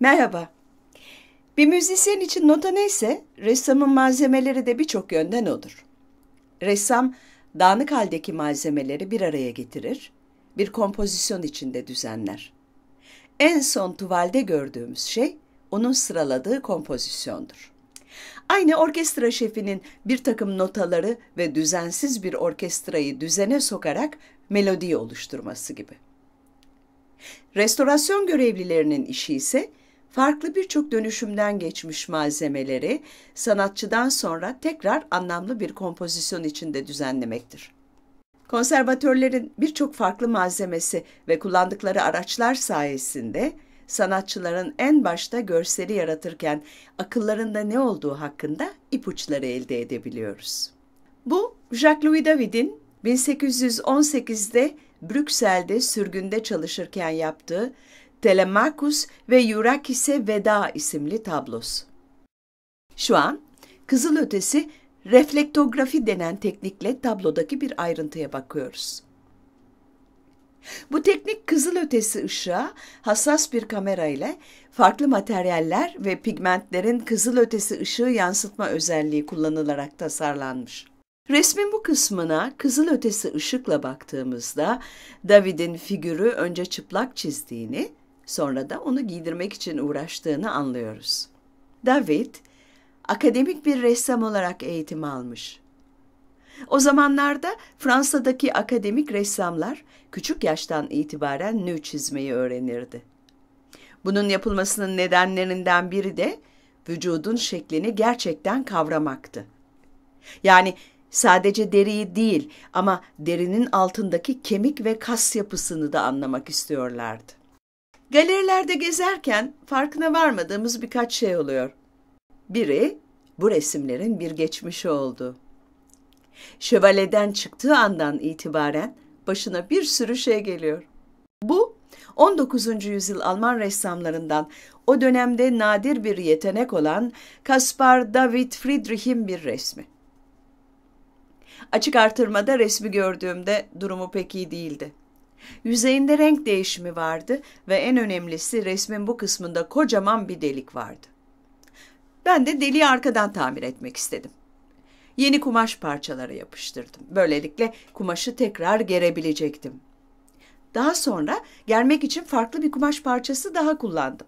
Merhaba. Bir müzisyen için nota neyse ressamın malzemeleri de birçok yönden odur. Ressam dağınık haldeki malzemeleri bir araya getirir, bir kompozisyon içinde düzenler. En son tuvalde gördüğümüz şey onun sıraladığı kompozisyondur. Aynı orkestra şefinin bir takım notaları ve düzensiz bir orkestrayı düzene sokarak melodiyi oluşturması gibi. Restorasyon görevlilerinin işi ise farklı birçok dönüşümden geçmiş malzemeleri sanatçıdan sonra tekrar anlamlı bir kompozisyon içinde düzenlemektir. Konservatörlerin birçok farklı malzemesi ve kullandıkları araçlar sayesinde sanatçıların en başta görseli yaratırken akıllarında ne olduğu hakkında ipuçları elde edebiliyoruz. Bu Jacques-Louis David'in 1818'de Brüksel'de sürgünde çalışırken yaptığı Telemakus ve Eurakis'e Veda isimli tablosu. Şu an kızılötesi reflektografi denen teknikle tablodaki bir ayrıntıya bakıyoruz. Bu teknik kızılötesi ışığa hassas bir kamera ile farklı materyaller ve pigmentlerin kızılötesi ışığı yansıtma özelliği kullanılarak tasarlanmış. Resmin bu kısmına kızılötesi ışıkla baktığımızda David'in figürü önce çıplak çizdiğini, Sonra da onu giydirmek için uğraştığını anlıyoruz. David, akademik bir ressam olarak eğitim almış. O zamanlarda Fransa'daki akademik ressamlar küçük yaştan itibaren nü çizmeyi öğrenirdi. Bunun yapılmasının nedenlerinden biri de vücudun şeklini gerçekten kavramaktı. Yani sadece deriyi değil ama derinin altındaki kemik ve kas yapısını da anlamak istiyorlardı. Galerilerde gezerken farkına varmadığımız birkaç şey oluyor. Biri bu resimlerin bir geçmişi oldu. Şövaleden çıktığı andan itibaren başına bir sürü şey geliyor. Bu 19. yüzyıl Alman ressamlarından o dönemde nadir bir yetenek olan Kaspar David Friedrich'in bir resmi. Açık artırmada resmi gördüğümde durumu pek iyi değildi. Yüzeyinde renk değişimi vardı ve en önemlisi resmin bu kısmında kocaman bir delik vardı. Ben de deliği arkadan tamir etmek istedim. Yeni kumaş parçaları yapıştırdım. Böylelikle kumaşı tekrar gerebilecektim. Daha sonra germek için farklı bir kumaş parçası daha kullandım.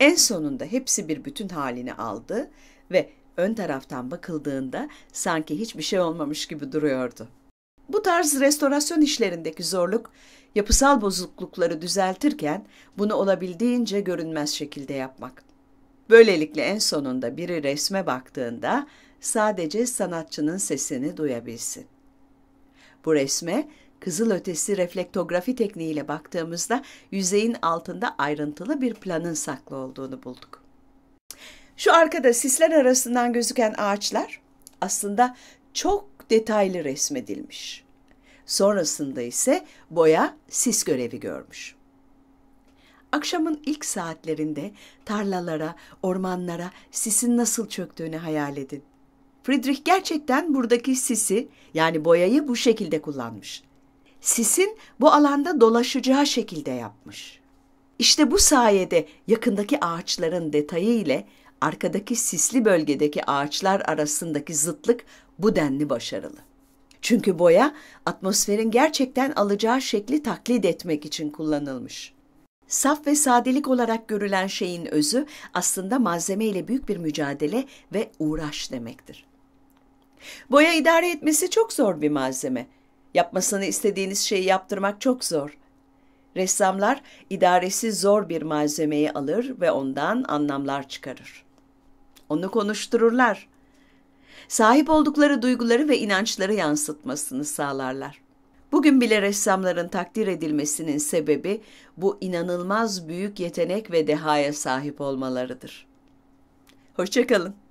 En sonunda hepsi bir bütün halini aldı ve ön taraftan bakıldığında sanki hiçbir şey olmamış gibi duruyordu. Bu tarz restorasyon işlerindeki zorluk, yapısal bozuklukları düzeltirken bunu olabildiğince görünmez şekilde yapmak. Böylelikle en sonunda biri resme baktığında sadece sanatçının sesini duyabilsin. Bu resme kızılötesi reflektografi tekniğiyle baktığımızda yüzeyin altında ayrıntılı bir planın saklı olduğunu bulduk. Şu arkada sisler arasından gözüken ağaçlar aslında çok detaylı resmedilmiş. Sonrasında ise boya sis görevi görmüş. Akşamın ilk saatlerinde tarlalara, ormanlara sisin nasıl çöktüğünü hayal edin. Friedrich gerçekten buradaki sisi yani boyayı bu şekilde kullanmış. Sisin bu alanda dolaşacağı şekilde yapmış. İşte bu sayede yakındaki ağaçların detayı ile arkadaki sisli bölgedeki ağaçlar arasındaki zıtlık bu denli başarılı. Çünkü boya atmosferin gerçekten alacağı şekli taklit etmek için kullanılmış. Saf ve sadelik olarak görülen şeyin özü aslında malzemeyle büyük bir mücadele ve uğraş demektir. Boya idare etmesi çok zor bir malzeme. Yapmasını istediğiniz şeyi yaptırmak çok zor. Ressamlar idaresi zor bir malzemeyi alır ve ondan anlamlar çıkarır onu konuştururlar. Sahip oldukları duyguları ve inançları yansıtmasını sağlarlar. Bugün bile ressamların takdir edilmesinin sebebi bu inanılmaz büyük yetenek ve dehaya sahip olmalarıdır. Hoşçakalın.